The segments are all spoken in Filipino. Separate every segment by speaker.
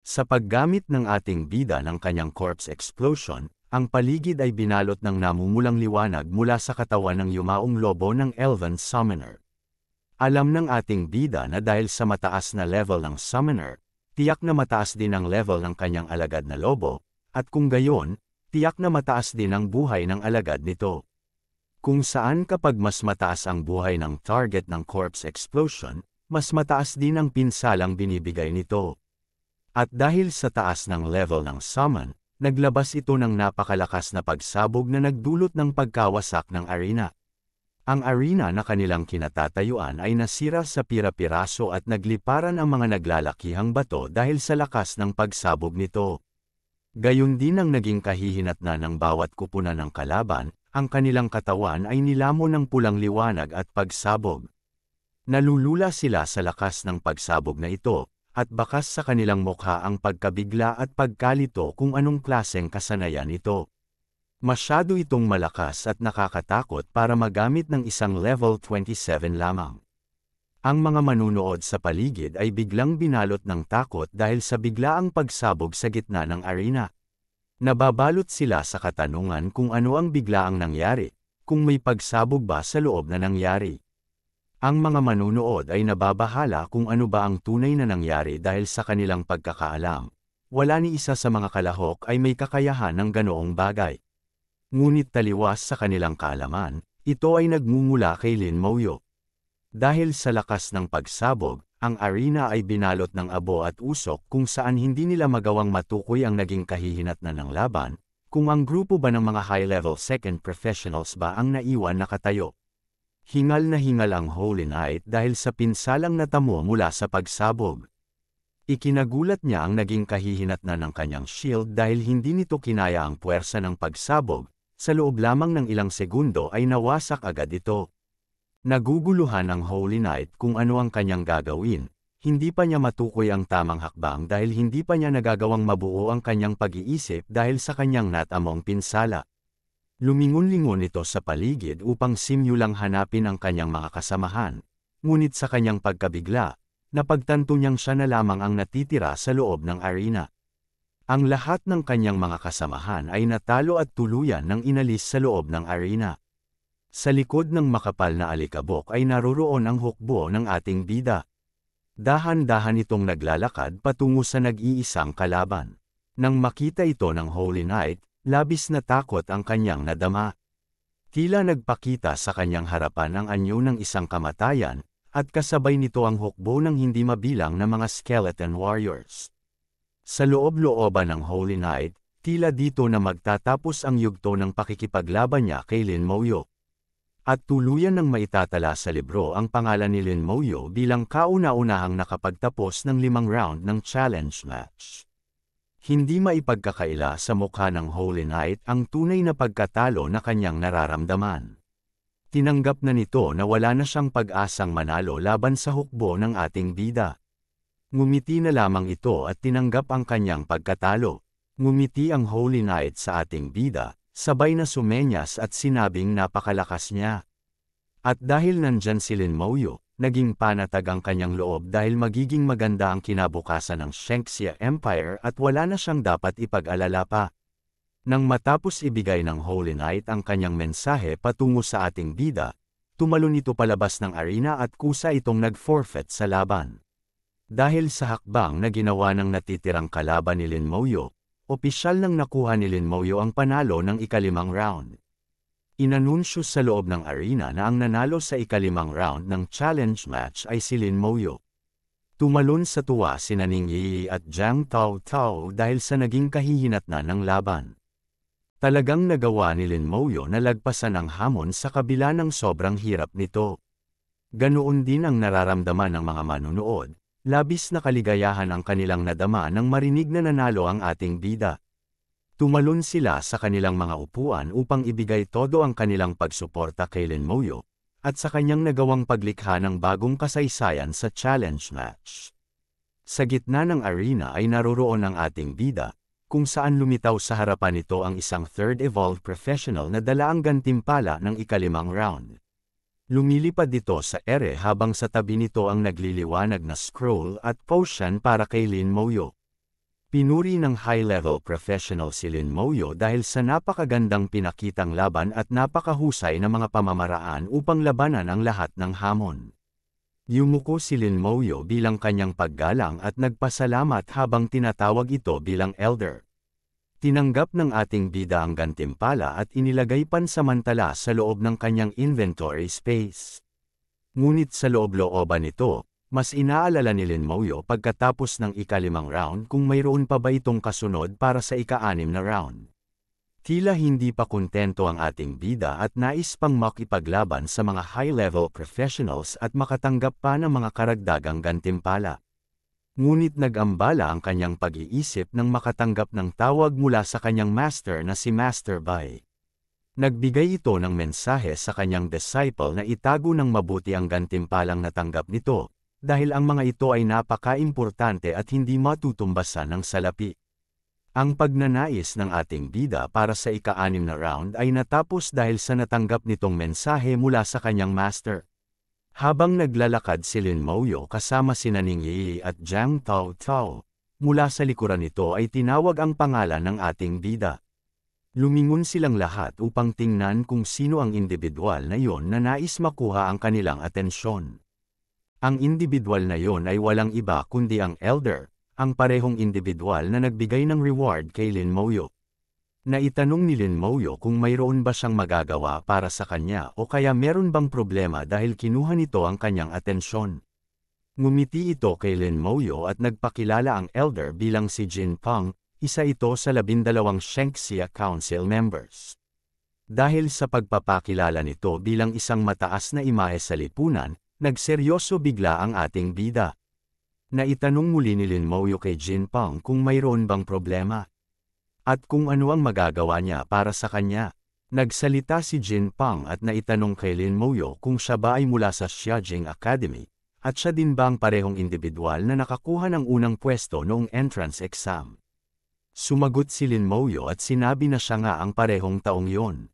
Speaker 1: Sa paggamit ng ating bida ng kanyang corpse explosion, ang paligid ay binalot ng namumulang liwanag mula sa katawan ng yumaong lobo ng Elven Summoner. Alam ng ating bida na dahil sa mataas na level ng Summoner, tiyak na mataas din ang level ng kanyang alagad na lobo, at kung gayon, tiyak na mataas din ang buhay ng alagad nito. Kung saan kapag mas mataas ang buhay ng target ng corpse explosion, mas mataas din ang pinsalang binibigay nito. At dahil sa taas ng level ng summon, naglabas ito ng napakalakas na pagsabog na nagdulot ng pagkawasak ng arena. Ang arena na kanilang kinatatayuan ay nasira sa pira-piraso at nagliparan ang mga naglalakihang bato dahil sa lakas ng pagsabog nito. Gayun din ang naging kahihinatna ng bawat kupunan ng kalaban, ang kanilang katawan ay nilamo ng pulang liwanag at pagsabog. Nalulula sila sa lakas ng pagsabog na ito, at bakas sa kanilang mukha ang pagkabigla at pagkalito kung anong klaseng kasanayan ito. Masyado itong malakas at nakakatakot para magamit ng isang level 27 lamang. Ang mga manunood sa paligid ay biglang binalot ng takot dahil sa biglaang pagsabog sa gitna ng arena. Nababalot sila sa katanungan kung ano ang biglaang nangyari, kung may pagsabog ba sa loob na nangyari. Ang mga manunood ay nababahala kung ano ba ang tunay na nangyari dahil sa kanilang pagkakaalam. Wala ni isa sa mga kalahok ay may kakayahan ng ganoong bagay. Ngunit taliwas sa kanilang kaalaman, ito ay nagmumula kay Lin Mouyo. Dahil sa lakas ng pagsabog, ang arena ay binalot ng abo at usok kung saan hindi nila magawang matukoy ang naging kahihinatnan ng laban, kung ang grupo ba ng mga high-level second professionals ba ang naiwan nakatayo. Hingal na hingal ang Holy Knight dahil sa pinsalang natamo mula sa pagsabog. Ikinagulat niya ang naging kahihinatnan ng kanyang shield dahil hindi nito kinaya ang puwersa ng pagsabog, sa loob lamang ng ilang segundo ay nawasak agad ito. Naguguluhan ang Holy Knight kung ano ang kanyang gagawin, hindi pa niya matukoy ang tamang hakbang dahil hindi pa niya nagagawang mabuo ang kanyang pag-iisip dahil sa kanyang natamong pinsala. Lumingon-lingon ito sa paligid upang simyulang hanapin ang kanyang mga kasamahan, ngunit sa kanyang pagkabigla, napagtanto niyang siya na lamang ang natitira sa loob ng arena. Ang lahat ng kanyang mga kasamahan ay natalo at tuluyan nang inalis sa loob ng arena. Sa likod ng makapal na alikabok ay naroroon ang hukbo ng ating bida. Dahan-dahan itong naglalakad patungo sa nag-iisang kalaban. Nang makita ito ng Holy Knight, Labis na takot ang kanyang nadama. Tila nagpakita sa kanyang harapan ang anyo ng isang kamatayan, at kasabay nito ang hukbo ng hindi mabilang na mga skeleton warriors. Sa loob-looban ng Holy Knight, tila dito na magtatapos ang yugto ng pakikipaglaban niya kay Lin Moyo. At tuluyan ng maitatala sa libro ang pangalan ni Lin Moyo bilang kauna-unahang nakapagtapos ng limang round ng challenge match hindi maipagkakaila sa mukha ng Holy Knight ang tunay na pagkatalo na kanyang nararamdaman. Tinanggap na nito na wala na siyang pag-asang manalo laban sa hukbo ng ating bida. Ngumiti na lamang ito at tinanggap ang kanyang pagkatalo. Ngumiti ang Holy Knight sa ating bida, sabay na sumenyas at sinabing napakalakas niya. At dahil nandyan si Lin Mouyo, naging panatag ang kanyang loob dahil magiging maganda ang kinabukasan ng Shenxia Empire at wala na siyang dapat ipag-alala pa. Nang matapos ibigay ng Holy Knight ang kanyang mensahe patungo sa ating bida, tumalon ito palabas ng arena at kusa itong nag-forfeit sa laban. Dahil sa hakbang na ginawa ng natitirang kalaban ni Lin Moyo, opisyal nang nakuha ni Lin Moyo ang panalo ng ikalimang round. Inanunsyo sa loob ng arena na ang nanalo sa ikalimang round ng challenge match ay si Lin Moyo. Tumalon sa tuwa si Naning Yi at Jiang Tao Tao dahil sa naging kahihinatna ng laban. Talagang nagawa ni Lin Moyo na lagpasan ang hamon sa kabila ng sobrang hirap nito. Ganoon din ang nararamdaman ng mga manunood, labis na kaligayahan ang kanilang nadama nang marinig na nanalo ang ating bida. Tumalon sila sa kanilang mga upuan upang ibigay todo ang kanilang pagsuporta kay Moyo at sa kanyang nagawang paglikha ng bagong kasaysayan sa challenge match. Sa gitna ng arena ay naroroon ang ating bida, kung saan lumitaw sa harapan nito ang isang third evolved professional na dala ang gantimpala ng ikalimang round. Lumilipad dito sa ere habang sa tabi nito ang nagliliwanag na scroll at potion para kay Lin Moyo. Pinuri ng high-level professional si Lin Moyo dahil sa napakagandang pinakitang laban at napakahusay na mga pamamaraan upang labanan ang lahat ng hamon. Yumuko si Lin Moyo bilang kanyang paggalang at nagpasalamat habang tinatawag ito bilang elder. Tinanggap ng ating bida ang gantimpala at inilagay pansamantala sa loob ng kanyang inventory space. Ngunit sa loob-looban ito, mas inaalala ni Lin Mouyo pagkatapos ng ikalimang round kung mayroon pa ba itong kasunod para sa ikaanim na round. Tila hindi pa kontento ang ating bida at nais pang makipaglaban sa mga high-level professionals at makatanggap pa ng mga karagdagang gantimpala. Ngunit nagambala ang kanyang pag-iisip nang makatanggap ng tawag mula sa kanyang master na si Master Bai. Nagbigay ito ng mensahe sa kanyang disciple na itago ng mabuti ang gantimpalang natanggap nito, dahil ang mga ito ay napaka-importante at hindi matutumbasan ng salapi. Ang pagnanais ng ating bida para sa ika-anim na round ay natapos dahil sa natanggap nitong mensahe mula sa kanyang master. Habang naglalakad si Lin Mouyo kasama si Naning Yi at Jiang Tao Tao, mula sa likuran nito ay tinawag ang pangalan ng ating bida. Lumingon silang lahat upang tingnan kung sino ang individual na yon na nais makuha ang kanilang atensyon. Ang individual na yon ay walang iba kundi ang elder, ang parehong individual na nagbigay ng reward kay Lin Moyo. Naitanong ni Lin Moyo kung mayroon ba siyang magagawa para sa kanya o kaya meron bang problema dahil kinuha nito ang kanyang atensyon. Ngumiti ito kay Lin Moyo at nagpakilala ang elder bilang si Jin Pang, isa ito sa labindalawang Shenxia Council members. Dahil sa pagpapakilala nito bilang isang mataas na imahe sa lipunan, Nagseryoso bigla ang ating bida. Naitanong muli ni Lin Mouyo kay Jin Pang kung mayroon bang problema. At kung ano ang magagawa niya para sa kanya. Nagsalita si Jin Pang at naitanong kay Lin Mouyo kung siya ba ay mula sa Xiajing Academy, at siya din bang parehong individual na nakakuha ng unang pwesto noong entrance exam. Sumagot si Lin Mouyo at sinabi na siya nga ang parehong taong yon.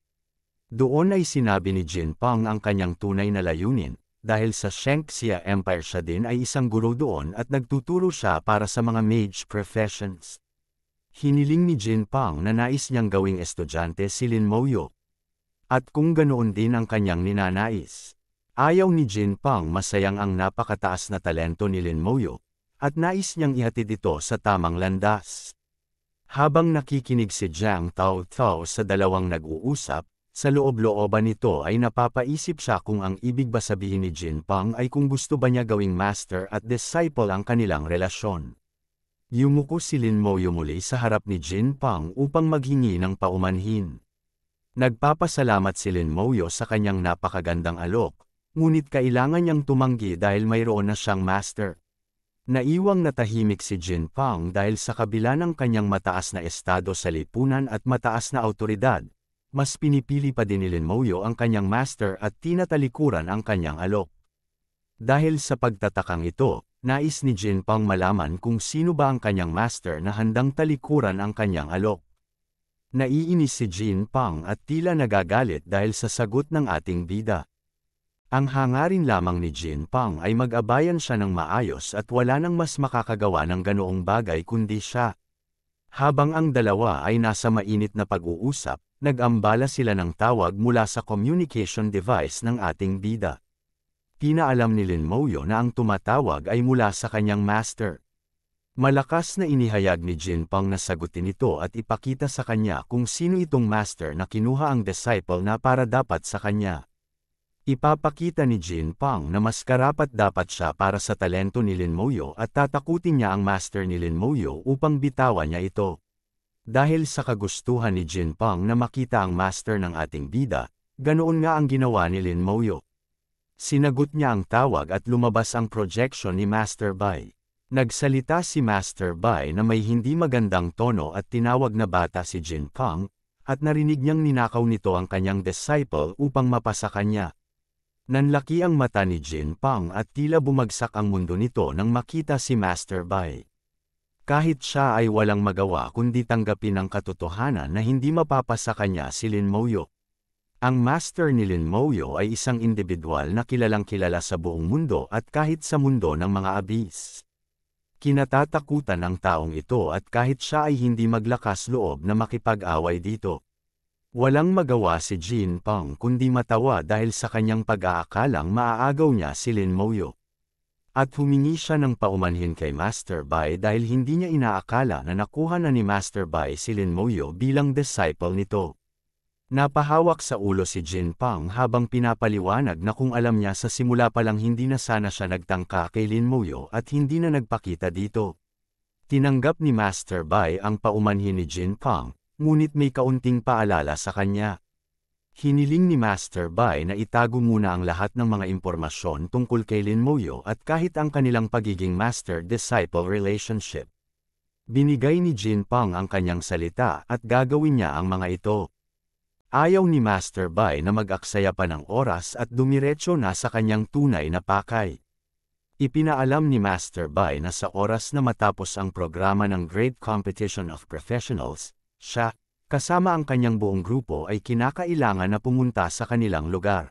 Speaker 1: Doon ay sinabi ni Jin Pang ang kanyang tunay na layunin, dahil sa Shangxia Empire siya din ay isang guro doon at nagtuturo siya para sa mga mage professions. Hiniling ni Jin Pang na nais niyang gawing estudyante si Lin Moyo. At kung ganoon din ang kanyang ninanais. Ayaw ni Jin Pang masayang ang napakataas na talento ni Lin Moyo, at nais niyang ihatid ito sa tamang landas. Habang nakikinig si Jiang Tao Tao sa dalawang nag-uusap, sa loob-looban nito ay napapaisip siya kung ang ibig ba sabihin ni Jin Pang ay kung gusto ba niya gawing master at disciple ang kanilang relasyon. Yumuko si Lin Moyo muli sa harap ni Jin Pang upang maghingi ng paumanhin. Nagpapasalamat si Lin Moyo sa kanyang napakagandang alok, ngunit kailangan niyang tumanggi dahil mayroon na siyang master. Naiwang natahimik si Jin Pang dahil sa kabila ng kanyang mataas na estado sa lipunan at mataas na autoridad, mas pinipili pa din ni Lenmoyo ang kanyang master at tinatalikuran ang kanyang alok. Dahil sa pagtatakang ito, nais ni Jin pang malaman kung sino ba ang kanyang master na handang talikuran ang kanyang alok. Naiinis si Jin Pang at tila nagagalit dahil sa sagot ng ating bida. Ang hangarin lamang ni Jin Pang ay mag-abayan siya ng maayos at wala nang mas makakagawa ng ganoong bagay kundi siya. Habang ang dalawa ay nasa mainit na pag-uusap, Nagambala sila ng tawag mula sa communication device ng ating bida. Pinaalam ni Lin Moyo na ang tumatawag ay mula sa kanyang master. Malakas na inihayag ni Jin Pang na sagutin ito at ipakita sa kanya kung sino itong master na kinuha ang disciple na para dapat sa kanya. Ipapakita ni Jin Pang na mas karapat dapat siya para sa talento ni Lin Moyo at tatakutin niya ang master ni Lin Moyo upang bitawan niya ito. Dahil sa kagustuhan ni Jin Pang na makita ang master ng ating bida, ganoon nga ang ginawa ni Lin Mouyo. Sinagot niya ang tawag at lumabas ang projection ni Master Bai. Nagsalita si Master Bai na may hindi magandang tono at tinawag na bata si Jin Pang, at narinig niyang ninakaw nito ang kanyang disciple upang mapasa kanya. Nanlaki ang mata ni Jin Pang at tila bumagsak ang mundo nito nang makita si Master Bai kahit siya ay walang magawa kundi tanggapin ang katotohanan na hindi mapapasa kanya si Lin Moyo. Ang master ni Lin Moyo ay isang individual na kilalang kilala sa buong mundo at kahit sa mundo ng mga abis. Kinatatakutan ang taong ito at kahit siya ay hindi maglakas loob na makipag-away dito. Walang magawa si Jin Pang kundi matawa dahil sa kanyang pag-aakalang maaagaw niya si Lin Moyo at humingi siya ng paumanhin kay Master Bai dahil hindi niya inaakala na nakuha na ni Master Bai si Lin Moyo bilang disciple nito. Napahawak sa ulo si Jin Pang habang pinapaliwanag na kung alam niya sa simula pa lang hindi na sana siya nagtangka kay Lin Moyo at hindi na nagpakita dito. Tinanggap ni Master Bai ang paumanhin ni Jin Pang, ngunit may kaunting paalala sa kanya. Hiniling ni Master Bai na itago muna ang lahat ng mga impormasyon tungkol kay Lin Moyo at kahit ang kanilang pagiging master-disciple relationship. Binigay ni Jin Pang ang kanyang salita at gagawin niya ang mga ito. Ayaw ni Master Bai na mag-aksaya pa ng oras at dumiretso na sa kanyang tunay na pakay. Ipinaalam ni Master Bai na sa oras na matapos ang programa ng Great Competition of Professionals, siya, kasama ang kanyang buong grupo ay kinakailangan na pumunta sa kanilang lugar.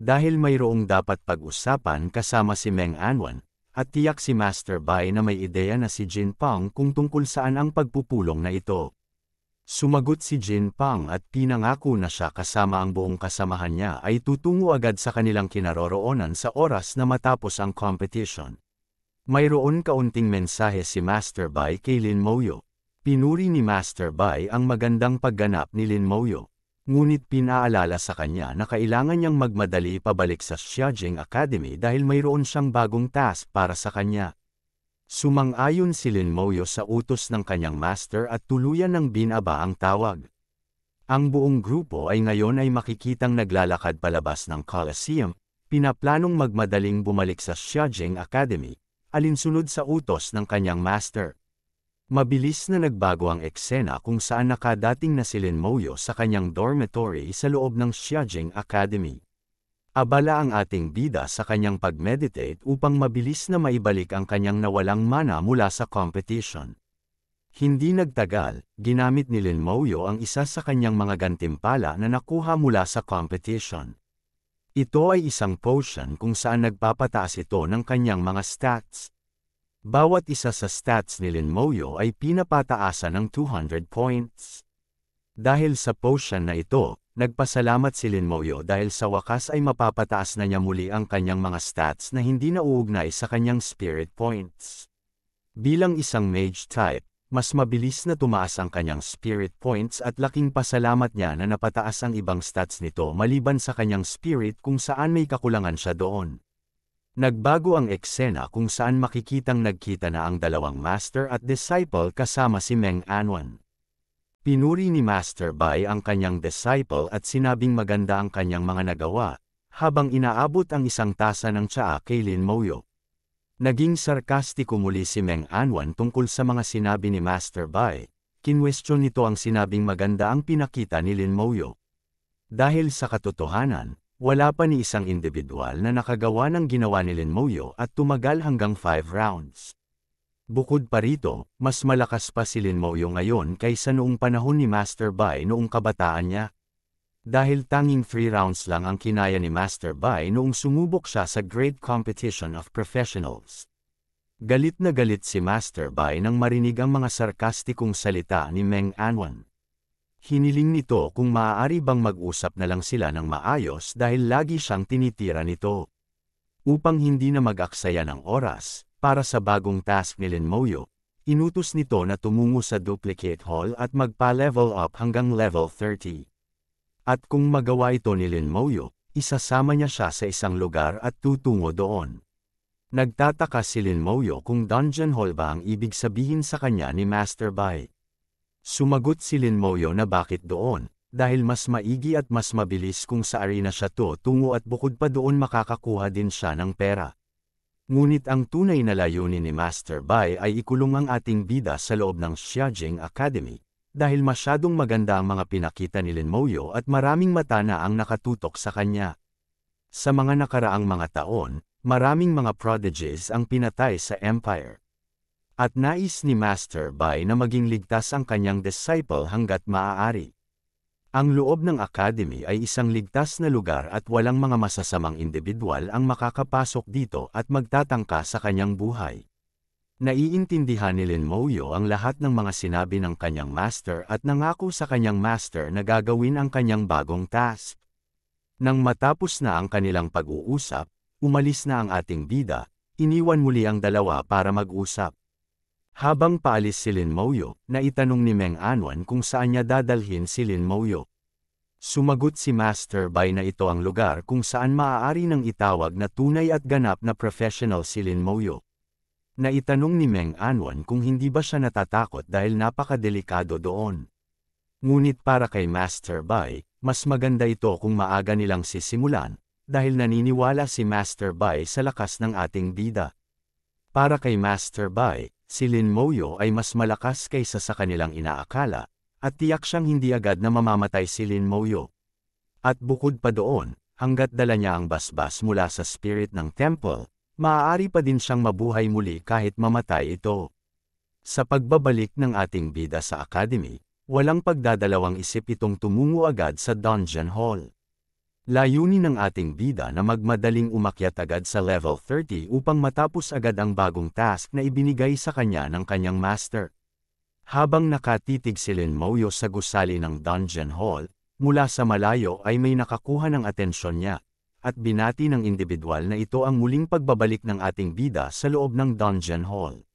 Speaker 1: Dahil mayroong dapat pag-usapan kasama si Meng Anwan, at tiyak si Master Bai na may ideya na si Jin Pang kung tungkol saan ang pagpupulong na ito. Sumagot si Jin Pang at pinangako na siya kasama ang buong kasamahan niya ay tutungo agad sa kanilang kinaroroonan sa oras na matapos ang competition. Mayroon kaunting mensahe si Master Bai kay Lin Moyo, Pinuri ni Master Bai ang magandang pagganap ni Lin Mouyo, ngunit pinaalala sa kanya na kailangan niyang magmadali pabalik sa Xiajing Academy dahil mayroon siyang bagong task para sa kanya. Sumang-ayon si Lin Mouyo sa utos ng kanyang master at tuluyan ng binaba ang tawag. Ang buong grupo ay ngayon ay makikitang naglalakad palabas ng Coliseum, pinaplanong magmadaling bumalik sa Xiajing Academy, alinsunod sa utos ng kanyang master. Mabilis na nagbago ang eksena kung saan nakadating na si Lin Moyo sa kanyang dormitory sa loob ng Xiajing Academy. Abala ang ating bida sa kanyang pag-meditate upang mabilis na maibalik ang kanyang nawalang mana mula sa competition. Hindi nagtagal, ginamit ni Lin Moyo ang isa sa kanyang mga gantimpala na nakuha mula sa competition. Ito ay isang potion kung saan nagpapataas ito ng kanyang mga stats. Bawat isa sa stats ni Lin Moyo ay pinapataasan ng 200 points. Dahil sa potion na ito, nagpasalamat si Lin Moyo dahil sa wakas ay mapapataas na niya muli ang kanyang mga stats na hindi nauugnay sa kanyang spirit points. Bilang isang mage type, mas mabilis na tumaas ang kanyang spirit points at laking pasalamat niya na napataas ang ibang stats nito maliban sa kanyang spirit kung saan may kakulangan siya doon. Nagbago ang eksena kung saan makikitang nagkita na ang dalawang master at disciple kasama si Meng Anwan. Pinuri ni Master Bai ang kanyang disciple at sinabing maganda ang kanyang mga nagawa, habang inaabot ang isang tasa ng tsaa kay Lin Moyo. Naging sarkastiko muli si Meng Anwan tungkol sa mga sinabi ni Master Bai, kinwestiyon nito ang sinabing maganda ang pinakita ni Lin Moyo. Dahil sa katotohanan, wala pa ni isang individual na nakagawa ng ginawa ni Lin Moyo at tumagal hanggang 5 rounds. Bukod pa rito, mas malakas pa si Lin Moyo ngayon kaysa noong panahon ni Master Bai noong kabataan niya. Dahil tanging 3 rounds lang ang kinaya ni Master Bai noong sumubok siya sa Great Competition of Professionals. Galit na galit si Master Bai nang marinig ang mga sarkastikong salita ni Meng Anwan. Hiniling nito kung maaari bang mag-usap na lang sila ng maayos dahil lagi siyang tinitira nito. Upang hindi na mag-aksaya ng oras, para sa bagong task ni Lin Moyo, inutos nito na tumungo sa duplicate hall at magpa-level up hanggang level 30. At kung magawa ito ni Lin Moyo, isasama niya siya sa isang lugar at tutungo doon. Nagtataka si Lin Moyo kung dungeon hall ba ang ibig sabihin sa kanya ni Master Bai. Sumagot si Lin Moyo na bakit doon, dahil mas maigi at mas mabilis kung sa arena siya to tungo at bukod pa doon makakakuha din siya ng pera. Ngunit ang tunay na layunin ni Master Bai ay ikulong ang ating bida sa loob ng Xiajing Academy, dahil masyadong maganda ang mga pinakita ni Lin Moyo at maraming mata na ang nakatutok sa kanya. Sa mga nakaraang mga taon, maraming mga prodigies ang pinatay sa Empire. At nais ni Master Bai na maging ligtas ang kanyang disciple hanggat maaari. Ang loob ng academy ay isang ligtas na lugar at walang mga masasamang individual ang makakapasok dito at magtatangka sa kanyang buhay. Naiintindihan ni Lin Moyo ang lahat ng mga sinabi ng kanyang master at nangako sa kanyang master na gagawin ang kanyang bagong task. Nang matapos na ang kanilang pag-uusap, umalis na ang ating bida, iniwan muli ang dalawa para mag-usap. Habang paalis si Lin Mauyo, naitanong ni Meng Anwan kung saan niya dadalhin si Lin Mauyo. Sumagot si Master Bai na ito ang lugar kung saan maaari nang itawag na tunay at ganap na professional si Lin Mauyo. Naitanong ni Meng Anwan kung hindi ba siya natatakot dahil napakadelikado doon. Ngunit para kay Master Bai, mas maganda ito kung maaga nilang sisimulan, dahil naniniwala si Master Bai sa lakas ng ating bida. Para kay Master Bai, si Lin Moyo ay mas malakas kaysa sa kanilang inaakala, at tiyak siyang hindi agad na mamamatay si Lin Moyo. At bukod pa doon, hanggat dala niya ang basbas mula sa spirit ng temple, maaari pa din siyang mabuhay muli kahit mamatay ito. Sa pagbabalik ng ating bida sa academy, walang pagdadalawang isip itong tumungo agad sa dungeon hall. Layunin ng ating bida na magmadaling umakyat agad sa level 30 upang matapos agad ang bagong task na ibinigay sa kanya ng kanyang master. Habang nakatitig si Lin Moyo sa gusali ng dungeon hall, mula sa malayo ay may nakakuha ng atensyon niya, at binati ng individual na ito ang muling pagbabalik ng ating bida sa loob ng dungeon hall.